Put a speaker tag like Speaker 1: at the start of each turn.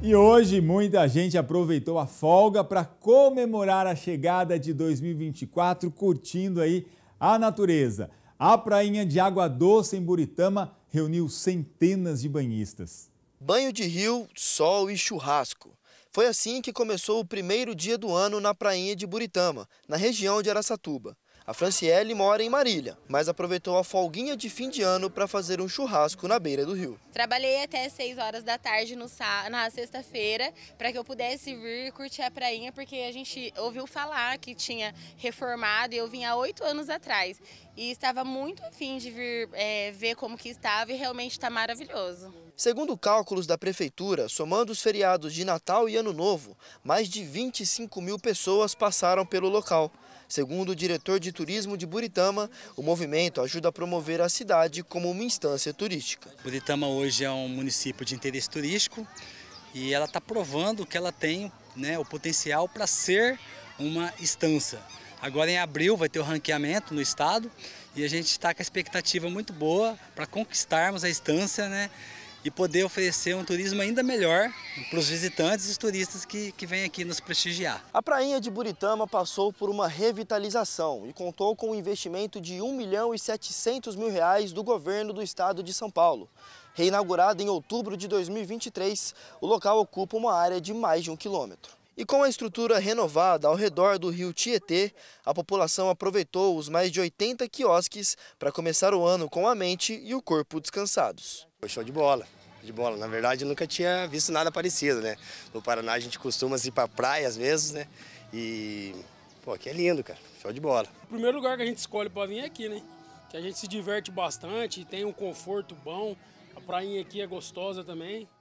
Speaker 1: E hoje muita gente aproveitou a folga para comemorar a chegada de 2024 curtindo aí a natureza. A prainha de Água Doce em Buritama reuniu centenas de banhistas.
Speaker 2: Banho de rio, sol e churrasco. Foi assim que começou o primeiro dia do ano na prainha de Buritama, na região de Araçatuba. A Franciele mora em Marília, mas aproveitou a folguinha de fim de ano para fazer um churrasco na beira do rio.
Speaker 3: Trabalhei até 6 horas da tarde no, na sexta-feira para que eu pudesse vir curtir a prainha, porque a gente ouviu falar que tinha reformado e eu vim há 8 anos atrás. E estava muito afim de vir é, ver como que estava e realmente está maravilhoso.
Speaker 2: Segundo cálculos da Prefeitura, somando os feriados de Natal e Ano Novo, mais de 25 mil pessoas passaram pelo local. Segundo o diretor de turismo de Buritama, o movimento ajuda a promover a cidade como uma instância turística.
Speaker 4: Buritama hoje é um município de interesse turístico e ela está provando que ela tem né, o potencial para ser uma instância. Agora em abril vai ter o ranqueamento no estado e a gente está com a expectativa muito boa para conquistarmos a instância, né? e poder oferecer um turismo ainda melhor para os visitantes e os turistas que, que vêm aqui nos prestigiar.
Speaker 2: A prainha de Buritama passou por uma revitalização e contou com um investimento de 1 milhão e 700 mil reais do governo do estado de São Paulo. Reinaugurada em outubro de 2023, o local ocupa uma área de mais de um quilômetro. E com a estrutura renovada ao redor do rio Tietê, a população aproveitou os mais de 80 quiosques para começar o ano com a mente e o corpo descansados. Foi show de bola, de bola. Na verdade, eu nunca tinha visto nada parecido, né? No Paraná a gente costuma ir para praia às vezes, né? E, pô, aqui é lindo,
Speaker 1: cara. Show de bola.
Speaker 4: O primeiro lugar que a gente escolhe para vir é aqui, né? Que a gente se diverte bastante, tem um conforto bom. A prainha aqui é gostosa também.